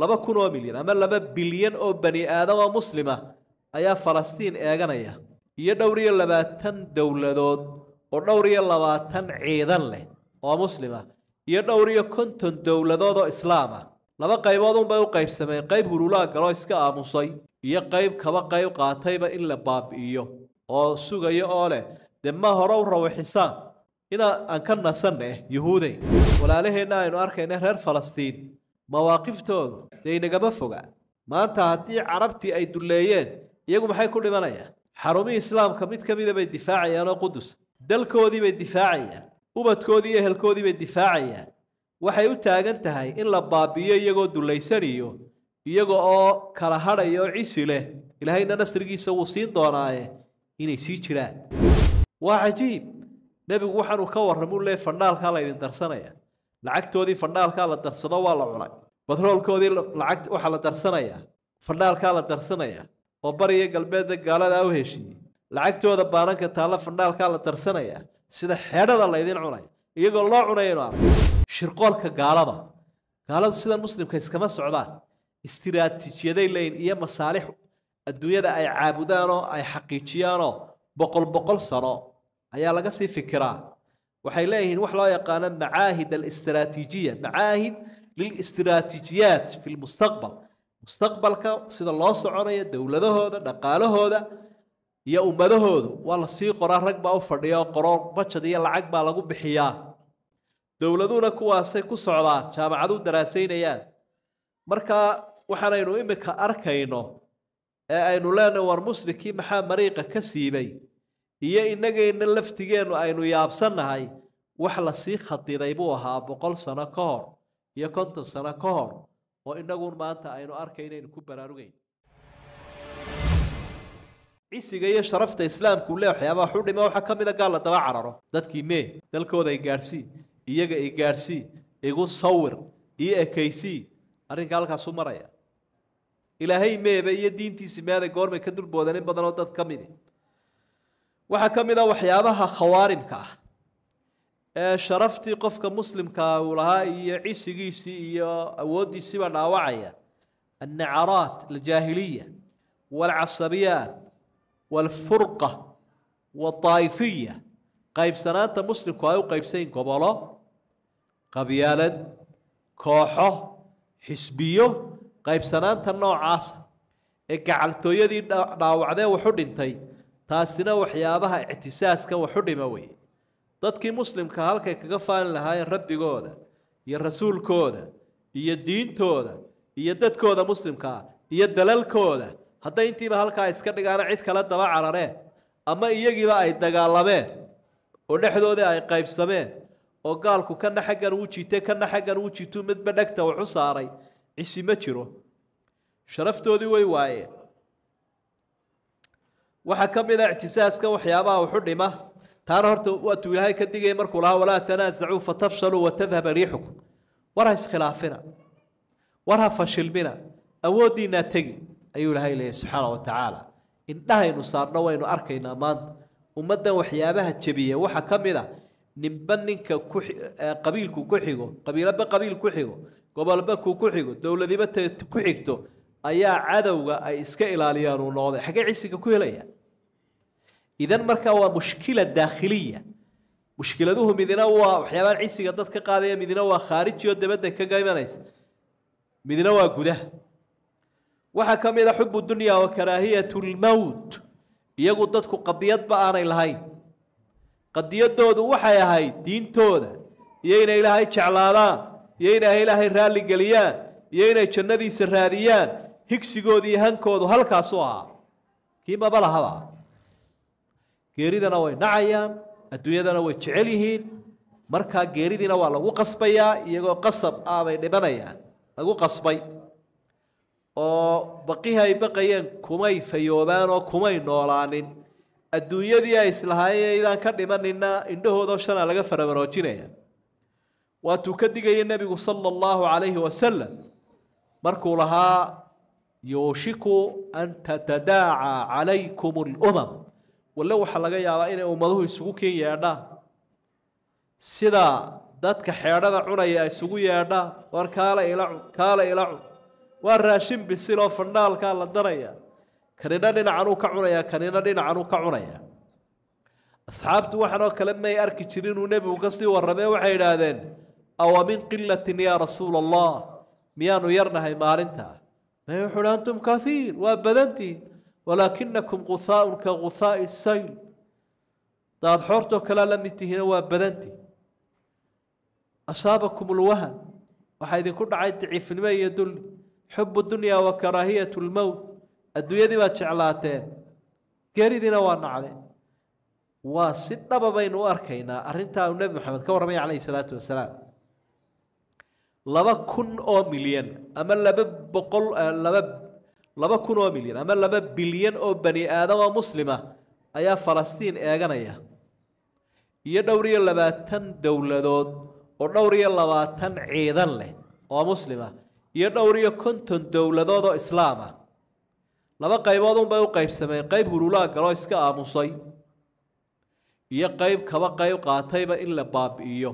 laba kun oo milyan ama laba bilyan oo bani aadam oo muslima ayaa falastiin eeganaya iyo dhowr iyo labaatan dowladood oo dhowr iyo labaatan ciidan leh oo muslima iyo dhowr iyo konton dowladood oo islaam ah laba qaybood unbay u qaybsameen qayb hurulaha galoo iska aamusay iyo qayb kaba qayb qaatayba in la baabi'iyo oo sugaya oo leh de ma hore u rawaxisaan inaan ka nasanne yuhuudey walaalaheenna aynu arkayna reer falastiin mawaaqiftoodu dee inagama foga maanta haddii carabtii ay dulleeyeen iyagu maxay ku dhimanayaan xarumihii islaamka mid ka mida bay difaacayaanoo qudus dalkoodii bay difaacayaan ubadkoodii iyo ehelkoodii bay difaacayaan waxay u taagan tahay in la baabiyo iyagoo dullaysaniyo iyaga oo kala hadhaya oo cisi leh ilaahayna nasrigiisa wuu siin doonaaye inay sii jiraan waa cajiib nebigu waxaanuu ka warramuu leey fandhaalkaa laydin darsanaya lacagtoodii fandhaalkaa la darsado waa la cunay batroolkoodii lacag waxaa la darsanayaa fandhaalkaa la darsanayaa oo bariya galbeedda gaalada u heshiiyey lacagtooda baananka taalla fandhaalkaa la darsanayaa sida xeedhada laydin cunaya iyagoo loo cunayaynu arag shirqoolka gaalada gaaladu sidan muslimka iskama socdaan istiraatiijiyaday leeyihin iyo masaalix adduunyada ay caabudaanoo ay xaqiijiyaanoo boqol boqol sano ayaa laga sii fikiraa waxay leeyihiin wax loo yaqaano macaahid alistraatiijiya macaahid lilistraatiijiyaat fi lmustaqbal mustaqbalka sida loo soconaya dowladahooda dhaqaalahooda iyo ummadahoodu waa lasii qoraa rag baa u fadhiya qoro bajad iyo lacag baa lagu bixiyaa dowladuna kuwaasay ku socdaan jaamacadu daraasaynayaan marka waxaanaynu imika arkayno ee aynu leenahay war muslimkii maxaa mariiqa ka siibay iyo innagayna laftigeennu aynu yaabsannahay wax la sii khadiday buu ahaa boqol sano ka hor iyo konton sano ka hor oo innaguun maanta aynu arkay inaynu ku baraarugayn cisiga iyo sharafta islaamkuu le waxyaabaha xudhima waxaa ka mid a gaal la daba cararo dadkii mee dalkooda i gaadhsii iyaga igaadhsii igu sawir iyo ekaysii arrinka halkaasu maraya ilaahay meeba iyo diintiisi meeday goormay ka durboodan in badanoo dad ka midi waxaa ka mid a ah waxyaabaha khawaarimka ah ee sharaftii qofka muslimkaa uu lahaa iyo cisigiisii iyo awooddiisiiba dhaawacaya annacaraat aljaahiliya waalcasabiyaat waalfurqa waaldaa'ifiya qaybsanaanta muslimku ay u qaybsayn gobolo qabyaalad kooxo xisbiyo qaybsanaanta noocaasa ee gacaltooyadii dhaawacdee waxu dhintay taasina waxyaabaha ictisaaska waxu dhima wey dadkii muslimka halkay kaga faani lahaayeen rabbigooda iyo rasuulkooda iyo diintooda iyo dadkooda muslimkaa ah iyo dalalkooda hadday intiiba halkaa iska dhigaana cid kale daba carareen ama iyagiiba ay dagaalameen oo dhexdoodii ay qaybsameen oo gaalku kana xaggan uu jiitay kana xaggan uu jiitu midba dhegta wuxu saaray cisi ma jiro sharaftoodii way waayeen waxaa ka mid a ah ictisaaska waxyaabaha uxu dhima taana horta waatuu ilaahay ka digaya markuu lahaa walaa tanaasacuu fatafshaluu watadhaba riixukum war ha iskhilaafina war ha fashilmina awooddiinaa tegi ayuu ilaahay leeyahy subxaana watacaala tacaala indhahaynu saarno waynu arkaynaa maanta ummaddan waxyaabaha jebiya waxaa ka mid a ah ninba ninka ku qabiilku ku xigo qabiilaba qabiil ku xigo gobolba ku ku xigo dowladiba ku xigto ayaa cadowga ay iska ilaaliyaan uu noqday xaggee cisiga ku helaya idan markaa waa mushkila daakhiliya mushkiladuhu midina waa waxyaabaa cisiga dad ka qaadaya midina waa khaarijio dabadda kaga imanaysa midina waa gudaha waxaa ka mid a xubu dunya wa karaahiyat lmowt iyagu dadku qadiyadba aanay lahayn qadiyaddoodu waxay ahayd diintooda iyo inay ilaahay jeclaadaan iyo inay ilaahay raalli geliyaan iyo inay jannadiisa raadiyaan higsigooda hankoodu halkaasu ahaa kii geeridana way dhacayaan adduunyadana way jecel yihiin markaa geeridiina waa lagu qasbayaa iyagoo qasab ah dhibanayaan lagu qasbay oo baqihii ay baqayeen kumay fayoobaan oo kumay noolaanin adduunyadii ay islahaayeen ka dhimanina indhahoodoo shanaa laga farabaroojinaya waatuu ka digaya nebigu sala allahu calayhi wasalam markuu lahaa yuushiku an tatadaaca calaykum alumam walle waxaa laga yaabaa inay ummaduhu isugu kin yeedhaan sida dadka xeedhada cunaya isugu yeedhaan war kaala ila cun kaala ila cun waa raashin bisiloo fandhaalkaa la daraya kanina dhinacanuu ka cunaya kanina dhinacanuu ka cunaya asxaabtu waxaanoo kale may arki jirinuu nebigu kasii warramee waxay idhaahdeen awa min qilatin yaa rasuul allah miyaanu yarnahay maalinta may wuxuu hi antum kaiir waa badantiin walaakinakum kuaaun ka kuaai sayl daad xoortoo kalaa la mid tihiina waa badanti asaabakum lwahan waxaa idinku dhacay daciifnimo iyo dulli xubu dunyaa wa karaahiyat lmowt adduunyadii baad jeclaateen geridiina waa nacdeen waa si dhaba baynu u arkaynaa arrintaa uu nebi maxamed ka warramay calayhi salaatu wasalaam laba kun oo milyan ama laba boqol eh, laba laba kun oo milyan ama laba bilyan oo bani aadam oo muslima ayaa falastiin eeganaya iyo dhowr iyo labaatan dowladood oo dhowr iyo labaatan ciidan leh oo muslima iyo dhowr iyo konton dowladood oo islaama ah. laba qaybood unbay u qaybsameen qayb hululaa galoo iska aamusay iyo qayb kaba qayb qaatayba in la baabi'iyo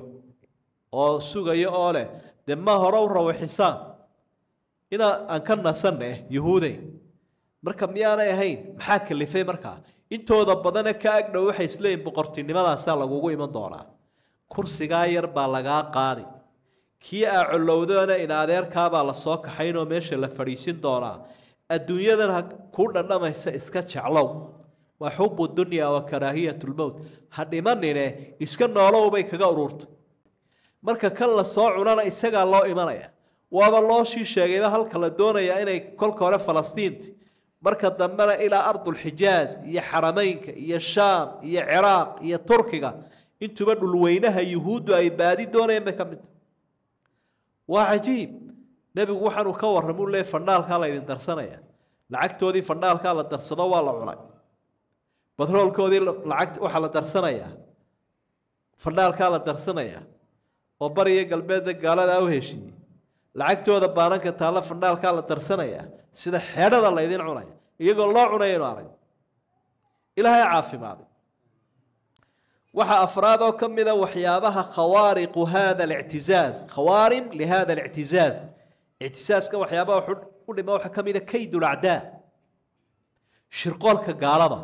oo sugaya oo leh de ma hore u rawaxisaan ina aan ka nasanne yuhuude marka miyaanay ahayn maxaa kalifay markaa intooda badane ka agdhow waxay isleeyihin boqortinimadaasaa lagugu iman doonaa kursigaa yar baa lagaa qaadi kii aa colowdana in adeerkaabaa lasoo kaxaynoo meesha la fadhiisin doonaa adduunyadana kuu dhandhamaysa iska jeclow waa xubu dunyaa wa karaahiyatulmowt ha dhimanine iska noolowbay kaga ururtay marka kan lasoo cunana isagaa loo imanaya waaba loo sii sheegayba halka la doonaya inay kolka hore falastiinti marka dambena ilaa ardulxijaaz iyo xarameynka iyo shaam iyo ciraaq iyo turkiga intuba dhulweynaha yuhuuddu ay baadi doonayeen bay ka mid waa cajiib nebigu waxaanu ka warramuu leey fandhaalkaa la ydin darsanaya lacagtoodii fandhaalkaa la darsado waa la cunay batroolkoodii lacag waxaa la darsanayaa fandhaalkaa la darsanayaa oo bariya galbeedda gaalada u heshiiyey lacagtooda baaranka taalla fandhaalkaa la darsanaya sida xeedhada laydin cunaya iyagoo loo cunayaynu arag ilaahay caafimaaday waxaa afraad oo ka mida ah waxyaabaha khawaariqu hada alictizaaz khawaarim lihada alictizaaz ictisaaska waxyaabaha wuxuu u dhima waxaa ka mida ah kaydulacdaa shirqoolka gaalada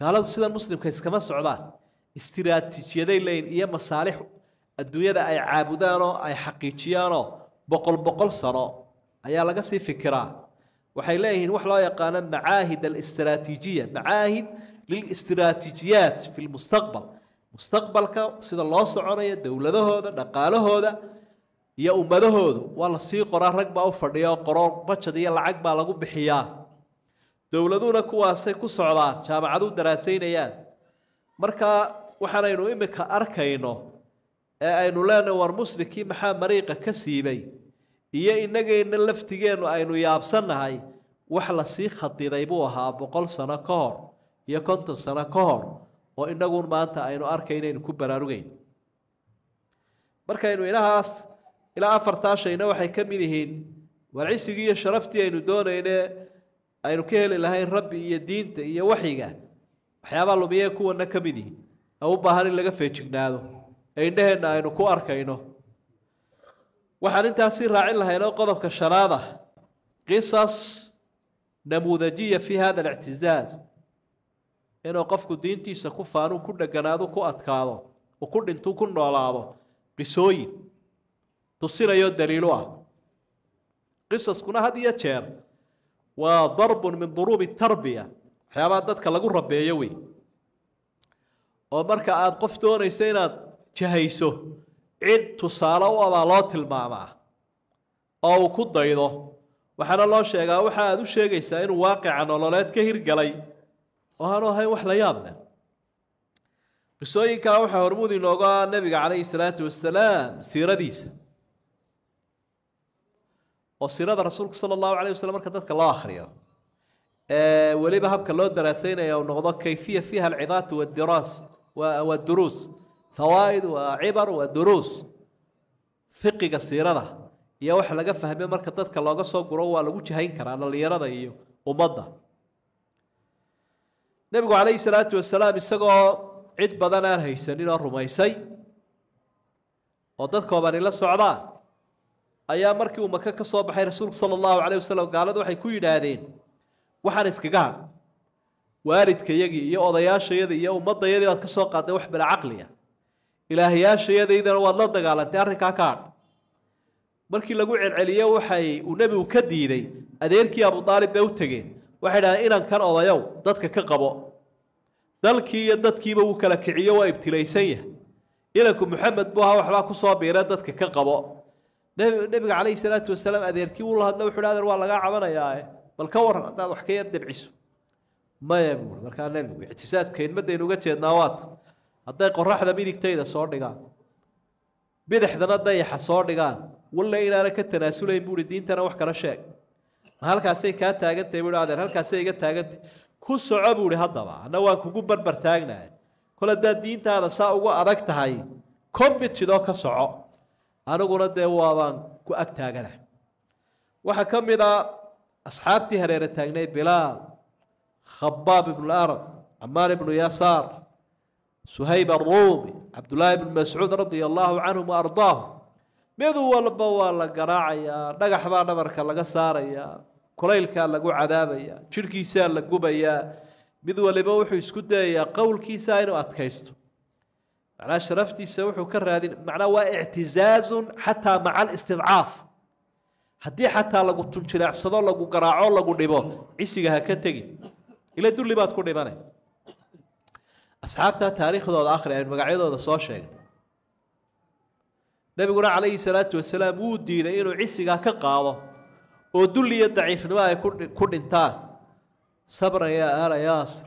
gaaladu sidan muslimka iskama socdaan istiraatiijiyaday leeyihin iyo masaalix adduunyada ay caabudaan ay xaqiijiyaanoo boqol boqol sano ayaa laga sii fikiraa waxay leeyihiin wax loo yaqaano macaahid alistraatiijiya macaahid lilistraatiijiyaat fi lmustaqbal mustaqbalka sida loo soconaya dowladahooda dhaqaalahooda iyo ummadahoodu waa lasii qoraa rag baa u fadhiya oo qoro bajad iyo lacag baa lagu bixiyaa dowladuna kuwaasay ku socdaan jaamacadu daraasaynayaan markaa waxaanaynu imika arkayno ee aynu leenahy war muslimkii maxaa mariiqa ka siibay iyo innagayna laftigeennu aynu yaabsannahay wax la sii khadiday buu ahaa boqol sano ka hor iyo konton sano ka hor oo innagun maanta aynu arkay inaynu ku baraarugayn markaynu ilahaas ilaa afartaa shayna waxay ka mid yihiin warcisigii iyo sharaftii aynu doonayne aynu ka heli lahayn rabbi iyo diinta iyo waxyiga waxyaabaa lumiyee kuwanna ka mid yihin ee u baahan in laga feejignaado ee indhaheenna aynu ku arkayno waxaan intaasii raacin lahayn oo qodobka shanaad ah qisas namuudajiya fii hada alictizaaz inuu qofku diintiisa ku faanuu ku dheganaado ku adkaado u ku dhintuu ku noolaado qisooyin tusinayoo daliilu ah qisaskuna had iyo jeer waa darbun min duruubi tarbiya waxyaabaha dadka lagu rabeeyo wey oo marka aada qof doonaysa inaad jahayso cid tusaale u abaa loo tilmaamaa oo uu ku daydo waxaana loo sheegaa waxa aada u sheegaysaa inuu waaqica nololeed ka hirgalay oo aanu ahayn wax la yaabna qisooyinkaa waxaa hormuud inoogaa ah nebiga calayhi salaatu wasalaam siiradiisa oo siirada rasuulka sala allahu calayh waslm marka dadka loo akhriyo weliba habka loo daraasaynaya uu noqdo kayfiya fiha alcidaatu waadiraas waduruus fawaa'id waa cibar waa duruus fiqiga siirada iyo wax laga fahmay marka dadka looga soo guro waa lagu jahayn karaa dhallinyarada iyo ummadda nebigu calayhi salaatu wasalaam isagoo cid badan aan haysanin oo rumaysay oo dadkoobani la socdaan ayaa markii uu maka ka soo baxay rasuulku sala allahu calayh wasalam gaaladu waxay ku yidhaahdeen waxaan iskaga iskagahan waalidkayagii iyo odayaashayadii iyo ummaddayadii baad ka soo qaadeen wax bila caqliya ilaahyaashayadeydana waad la dagaalantay arrinkaa ka adh markii lagu celceliye waxay uu nebigu ka diiday adeerkii abuaalib bay u tegeen waxay dhahdeen inankan odayow dadka ka qabo dalkii iyo dadkiiba wuu kala kiciyo waa ibtilaysan yahay inanku muxamed buu ahaa waxbaa ku soo biiree dadka ka qabo nebiga calayhi salaatu wasalaam adeerkii uula hadla wuxuu dhahdeen waa lagaa cabanayaae bal ka waran haddaad wax ka yar dabciso maya buui markaa nebigu ictisaadkayn madaynu uga jeednaa waata hadday qoraxda midigtayda soo dhigaan bidixdana dayaxa soo dhigaan walle inaana ka tanaasulayn buui diintana wax kala sheeg ma halkaasay kaa taagantahy buu adeer halkaasay iga taagantay ku soco buuhi haddaba ana waan kugu barbar taagnahay kol haddaad diintaada saa ugu adag tahay comitidoo ka soco aniguna dee waabaan ku ag taagana waxaa ka mid a asxaabtii hareere taagnayd bilaal khabaab ibnu arad camaar ibnu yasaar suhayb aruumi cabdullaahi bn mascuud radia allaahu canhum wa mid walba waa la garaacayaa dhagax baa dhabarka laga saarayaa kulaylkaa lagu cadaabayaa jirhkiisaa la gubayaa mid waliba wuxuu isku dayayaa qowlkiisa inuu adkaysto macnaa sharaftiisa wuxuu ka raadin macnaa waa ictizaazun xataa maca alistidcaaf haddii xataa lagu tunjiraacsado lagu garaaco lagu dhibo cisiga ha ka tegin ila dulli baad ku dhibanay asxaabtaa taariikhdooda akhri aynu magacyadooda soo sheegnay nebiguna calayhi salaatu wasalaam wuu diiday inuu cisigaa ka qaado oo dulli iyo daciifnimo ay ku dhintaan sabra yaa aala yaasir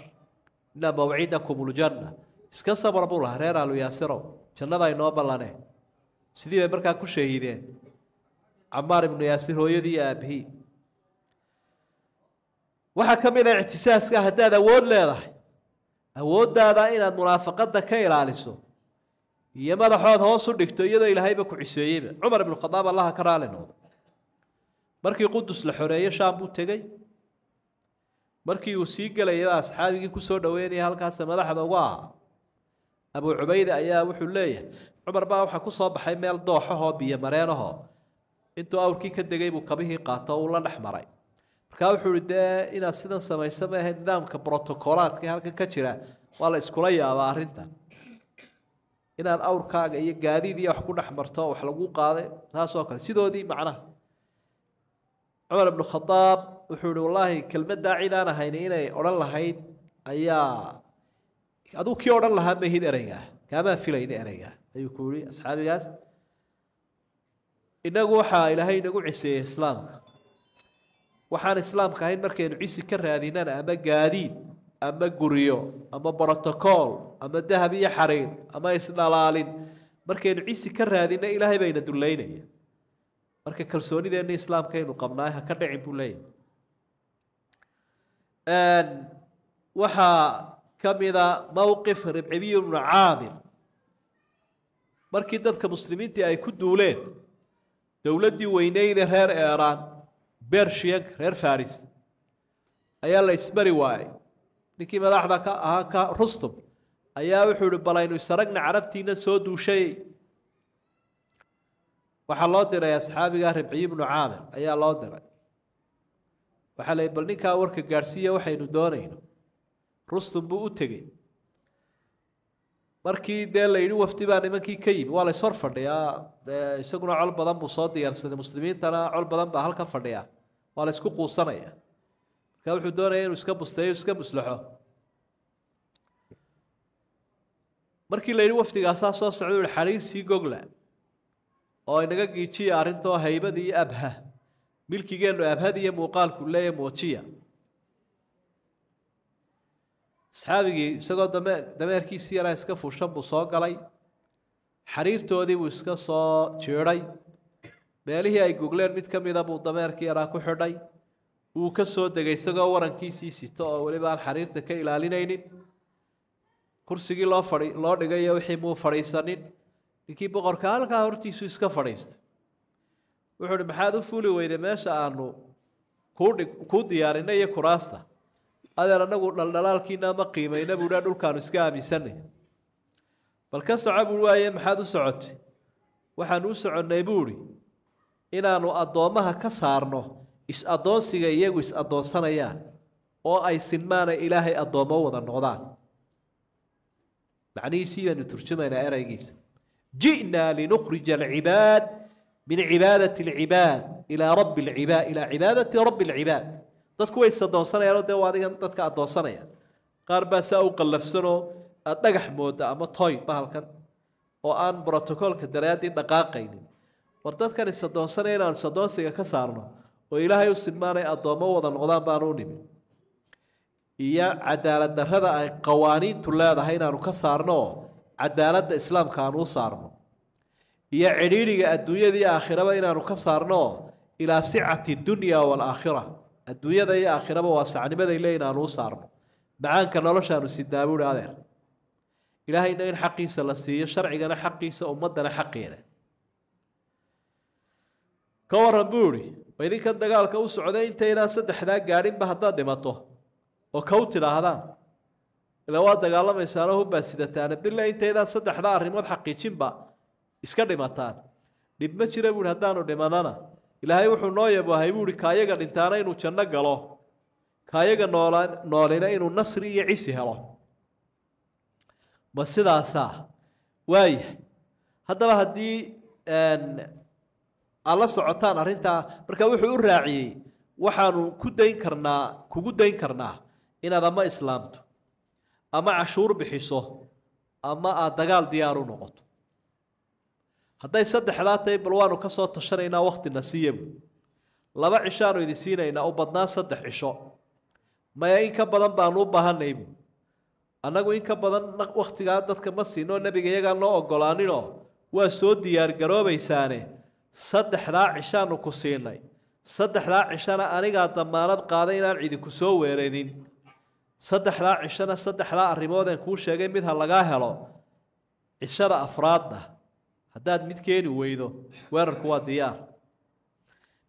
ina mawcidakum uljanna iska sabra buu lahaa reer aalu yaasirow jannada inoo ballanee sidii bay markaa ku shahiideen camaar ibnu yaasir hooyadii iyo aabihii waxaa ka mid a ah ictisaaska haddaad awood leedahay awooddaada inaad munaafaqadda ka ilaaliso iyo madaxood hoos u dhigto iyadoo ilaahayba ku ciseeyeyba cumar ibnu khadaab allaha ka raali noqda markii qudus la xoreeyo shaam buu tegey markii uu sii gelayaba asxaabigii ku soo dhoweynaya halkaasa madaxda ugu ahaa abuu cubayde ayaa wuxuu leeyahay cumar baa waxaa soo baxay meel dooxahoo biyo mareenahoo intuu awrkii ka degay buu kabihii qaato uu la dhex maray markaa wuxuu ihi dee inaad sidan samaysa maahe nidaamka brotocolaadka halkan ka jira waa la iskula yaabaa arrintan inaad awrkaaga iyo gaadiid iyo wax ku dhex marto wax lagu qaade taasoo kale sidoodii macnaha cumar ibnu khadaab wuxuu ihi wallaahi kelmaddaa cidaan ahayn inay odhan lahayd ayaa aduu kii odhan lahaa mahid ereygaa kaamaa filayna ereyga ayuu ku yihi asxaabigaas inagu waxaa ilaahay inagu ciseeyey islaamka waxaan islaamka ahayn markaynu cisi ka raadinana ama gaadiid ama guryo ama brotocool ama dahab iyo xariir ama isdhalaalin markaynu cisi ka raadina ilaahay bayna dullaynaya marka kalsoonideenna islaamkaynu qabnaay ha ka dhicin buu leeyahay waxaa ka mida mowqif ribcibiy bnu caamir markii dadka muslimiintii ay ku duuleen dowladdii weyneyda reer eeraan bershiyanka reer faris ayaa la ismari waayay ninkii madaxda ka ahaa ka rustum ayaa wuxuu ihi balaynu isaragna carabtiina soo duushay waxaa loo diray asxaabiga ribciyi bnu caamir ayaa loo diray waxaa la bal ninkaa warka gaadhsiiya waxaynu doonayno rustum buu u tegey markii dee la yidhi wafdi baa nimankii ka yimi waa lays hor fadhiyaa isaguna col badan buu soo diyaarsaday muslimiintana col badan baa halka fadhiyaa waa la isku quusanaya marka wuxuu doonaya inuu iska busteeyo iska muslaxo markii la yidhi wafdigaasaa soo socda ui xariir sii gogla oo inaga giijiya arrintoo haybada iyo abha milkigeennu abhada iyo muuqaalku leeyahy muujiya asxaabigii isagoo dame dameerkiisii yaraa iska fuushan buu soo galay xariirtoodii buu iska soo jeedhay meelihii ay gogleen mid ka mida buu dameerkii yaraa ku xidhay wuu ka soo degay isagoo warankiisii sito oo weliba aan xariirta ka ilaalinaynin kursigii loo fadhi loo dhigay wixii muu fadhiisanin ninkii boqorka halkaa hortiisu iska fadhiistay wuxuu uhi maxaad u fuuli weyday meesha aanu kuudhi kuu diyaarinay iyo kuraasta adeer annagu dhaldhalaalkiina ma qiimayna buu dha dhulkaanu iska aaminsanay bal ka soco buu waaye maxaad u socotay waxaan u soconnay buuhi inaannu addoommaha ka saarno is-addoonsiga iyagu is-addoonsanayaan oo ay sinmaana ilaahay addoommo wada noqdaan macnihiisii baanu turjumaynaa ereygiisa ji'naa linukhrija alcibaad min cibaadati alcibaad ilaa rabbi alcibaad ilaa cibaadati rabbi alcibaad dadku way isaddoonsanayaan addoonsanayaan oo dee waa adigan dadka addoonsanaya qaar baa saa u qallafsanoo dhagax mooda ama toy bahalkan oo aan brotocoolka daraaddii dhaqaaqaynin war dadkani sodoonsana inaan sodoonsiga ka saarno oo ilaahay u silmaanay addoommo wada noqdaan baanu u nimin iyo cadaalad darada ay qawaaniintu leedahay inaanu ka saarnooo cadaaladda islaamka aanu u saarno iyo cidhiidhiga adduunyadii aakhiraba inaanu ka saarnooo ilaa sicati dunya waalaakhira adduunyada iyo aakhiraba waa sacnimaday le inaanu u saarno macaanka noloshaanu sidnaa buuhi adeer ilaahayna in xaqiisa la siiyo sharcigana xaqiisa ummaddana xaqeeda ka waran buu idhi ma idinkan dagaalka u socday intaydaan saddexdaa gaadhinba haddaad dhimato oo kaw tidhaahdaan ila waa dagaalamaysaano hubbaad sidataana bila intaydaan saddexdaa arrimood xaqiijinba iska dhimataan dhib ma jira buuhi haddaanu dhimanana ilaahay wuxuu noo yabahay buuhi kaayaga dhintaana inuu janno galo kaayaga noola noolina inuu nasri iyo cisi helo ma sidaasaa waayah haddaba haddii aad la socotaan arrintaa marka wuxuu u raaciyey waxaanu ku dayn karnaa kugu dayn karnaa inaad ama islaamto ama cashuur bixiso ama aad dagaal diyaar u noqoto hadday saddexdaa tahay bal waanu ka soo tashanaynaa wakhtina siiyabu laba cishaanu idin siinaynaa u badnaa saddex cisho maya in ka badan baanu u baahanaybu annagu in ka badan wakhtigaa dadka ma siinoo nebiga iyagaa noo ogolaaninoo waa soo diyaargaroobaysaane saddexdaa cishaanu ku siinay saddexdaa cishana anigaa damaanad qaaday inaan cidi ku soo weeranin saddexdaa cishana saddexdaa arrimoodeen kuu sheegay mid ha lagaa helo cishada afraadna haddaad mid keeni weydo weerarku waa diyaar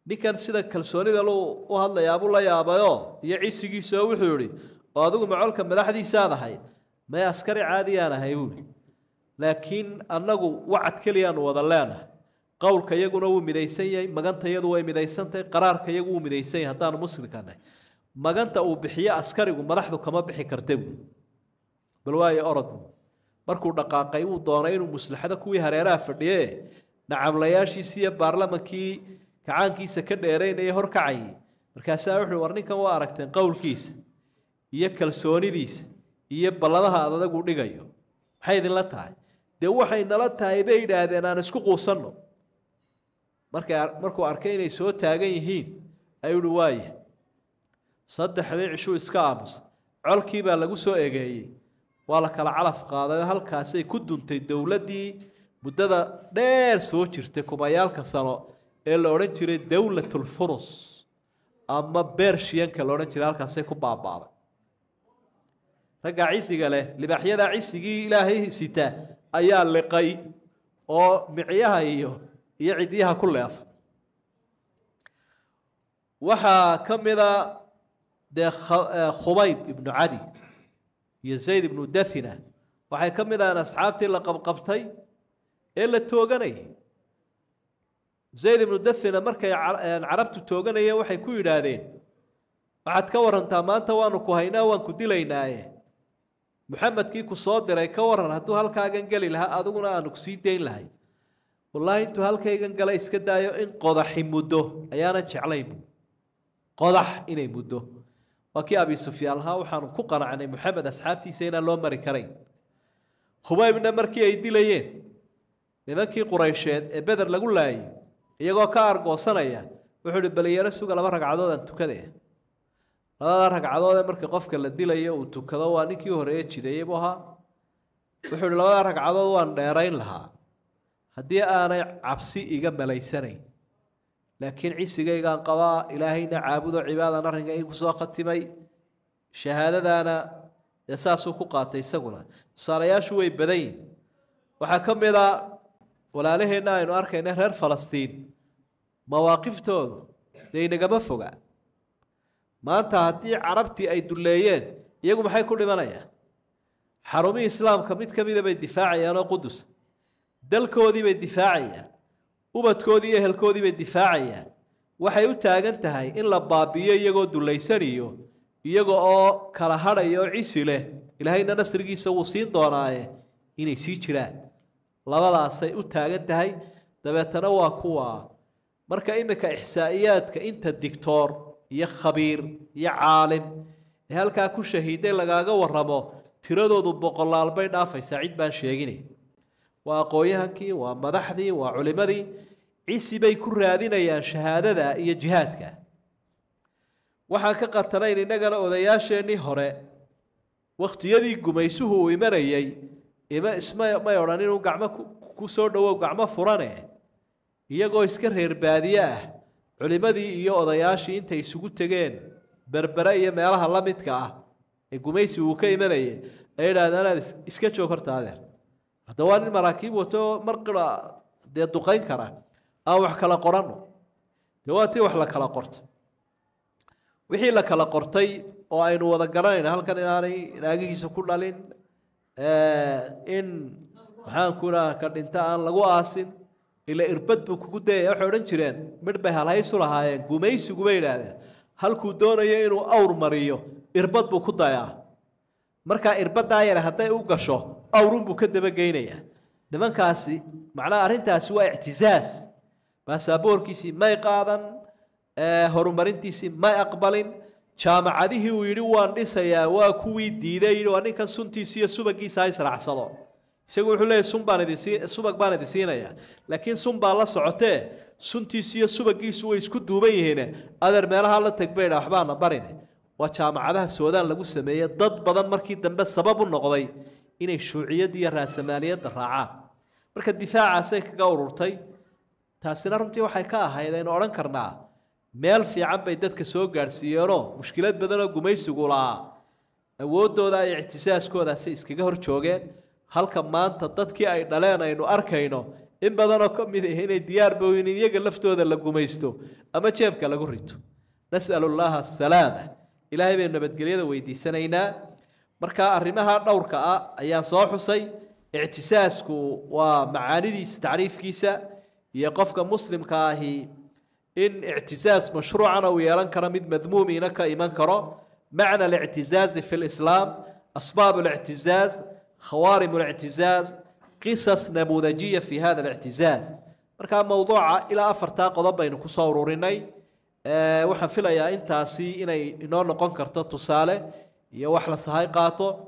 ninkan sida kalsoonida lu u hadlayaabuu la yaabayoo iyo cisigiisao wuxuu yidhi oo adigu macolka madaxdiisaan ahay may askari caadiyaan ahay buuli laakiin annagu wacad keliyaan wada leenahay qowlka iyaguna wuu midaysan yahay maganta magantayadu way midaysantahay qaraarka iyagu wuu midaysan yahay haddaanu muslimkanahay maganta uu bixiyo askarigu madaxdu kama bixi kartebu bal waayo orodgu markuu dhaqaaqay uu doonay inuu muslaxdo kuwii hareeraha fadhiyee nacamlayaashiisii iyo baarlamankii kacaankiisa ka dheeraynaya horkacayay markaasaa wuxuu war ninkan u aragteen qowlkiisa iyo kalsoonidiisa iyo balladaha aad dhigayo maxay idinla tahay dee waxay nala tahay bay yidhaahdeen aan isku quusanno markuu arkay inay soo taagan yihiin ayuuhi waaye saddexdii cishuu iska aamusa colkii baa lagu soo egeeyey waa la kala calaf qaaday oo halkaasay ku duntay dowladdii muddada dheer soo jirtay kumayaalka sano ee la odhan jiray dowlatulfurus ama bershiyanka la odhan jiray halkaasay ku baabaaday raggaa cisiga leh libaaxyadaa cisigii ilaahay sitaa ayaa liqay oo micyaha iyo iyo cidiyaha ku leefa waxaa ka mida dee khubayb ibnu cadi iyo zayd ibnu dathina waxay ka mid ahaan asxaabtii la qabqabtay ee la tooganayay zayd ibnu dathina markay e, carabtu tooganayeen waxay ku yidhaahdeen waxaad ka warantaa maanta waanu ku haynaa waan ku dilaynaaye muxamedkii ku soo diray ka waran hadduu halkaagan geli lahaa adiguna aanu kusii dayn lahay wallaahi intuu halkaygan gala iska daayo in qodaxi muddo ayaana jeclay bu qodax inay muddo waa kii abi sufyaan lahaa waxaanu ku qanacnay moxamed asxaabtiisa inaan loo mari karayn khubaybna markii ay dilayeen nimankii quraysheed ee beder lagu laayay iyagoo ka argoosanaya wuxuu ihi baliyaro suga laba ragcadood aan tukadaya labada ragcadood ee markii qofka la dilayo uu tukado waa ninkii horeeye jideeyey buu ahaa wuxuu ihi labada ragcadood waan dheerayn lahaa haddii aanay cabsi iga malaysanayn laakiin cisigaygaan qabaa ilaahayna caabudo cibaadan arrinka igu soo khatimay shahaadadaana dee saasuu ku qaatay isaguna tusaalayaashu way badanyin waxaa ka mid a walaalaheenna aynu arkayna reer falastiin mawaaqiftoodu dee inagama foga maanta haddii carabtii ay dulleeyeen iyagu maxay ku dhimanayaan xarumihii islaamka mid ka mida bay difaacayaan oo qudusa dalkoodii bay difaacayaan ubadkoodii iyo ehelkoodii bay difaacayaan waxay u taagan tahay in la baabiyo iyagoo dullaysanayo iyaga oo kala hadhaya oo cisi leh ilaahayna nasrigiisa wuu siin doonaaye inay sii jiraan labadaasay u taagan tahay dabeetana waa kuwa marka iminka ixsaa'iyaadka inta digtoor iyo khabiir iyo caalim ee halkaa ku shahiiday lagaaga warramo tiradoodu boqolaalbay dhaafaysaa cid baan sheeginay waa aqoonyahankii waa madaxdii waa culimadii cisi bay ku raadinayaan shahaadada iyo jihaadka waxaan ka qatanayn innagana odayaasheennii hore wakhtiyadii gumaysuhu uu imanayey ima isma odhan inuu gacmo ku soo dhowow gacmo furane iyagoo iska reer baadiye ah culimmadii iyo odayaashii intay isugu tegeen berbere iyo meelaha la midka ah ee gumaysi uu ka imanayay ay idhaahdaan aad iska joog horta hadda waa nin maraakiib wato mar dee duqayn kara aan wax kala qoranno de waa tii wax la kala qorto wixii la kala qortay oo aynu wada garanayna halkan inaanay naagihiisa ku dhalin in maxaankuraa ka dhinta aan lagu aasin ila irbad buu kugu dayaya waxay odhan jireen mid bay halhaysu lahaayeen gumaysigu bay idhaahdeen halkuu doonayo inuu awr mariyo irbad buu ku dayaa markaa irbaddaa yare hadday u gasho awrun buu ka dabageynayaa nimankaasi macnaha arrintaasi waa ictizaaz baasaboorkiisii may qaadan horumarintiisii may aqbalin jaamacadihii uu yidhi waan dhisayaa waa kuwii diiday waa ninkan suntiisi iyo subagiisa ha israacsado isagu wuxuu leeyahy sun baan idinsiin subag baan idin siinayaa laakiin sun baa la socotee suntiisi iyo subagiisu way isku duuban yihiin adeer meelaha la tag baydha waxbaana barin waa jaamacadaha soodaan lagu sameeyey dad badan markii dambe sabab u noqday inay shuuciyad iyo raasamaaliyadda raacaan marka difaacaasay kaga ururtay taasina runtii waxay ka ahayd aynu odhan karnaa meel fiican bay dadka soo gaadhsiiyeenoo mushkilad badanoo gumaysigu lahaa awooddooda iyo ictisaaskoodaasi iskaga hor joogeen halka maanta dadkii ay dhaleen aynu arkayno in badanoo ka mid ah inay diyaarba in iyaga laftooda la gumaysto ama jeebka lagu rito nas'alu llaaha asalaama ilaahay baynu nabadgelyada weydiisanaynaa markaa arrimaha dhowrka ah ayaa soo xusay ictisaasku waa macaanidiisa tacriifkiisa iyo qofka muslimka ahi in ictisaas mashruucana uu yeelan karo mid madmuumiina ka iman karo macna alictizaazi fi lislaam asbaab اlictizaaz khawaarim اlictizaaz qisas namuudajiya fi hada اlictizaaz markaa mowduuca ilaa afartaa qodob baynu kusoo ururinay waxaan filayaa intaasi inay inoo noqon karto tusaale iyo wax la sahay qaato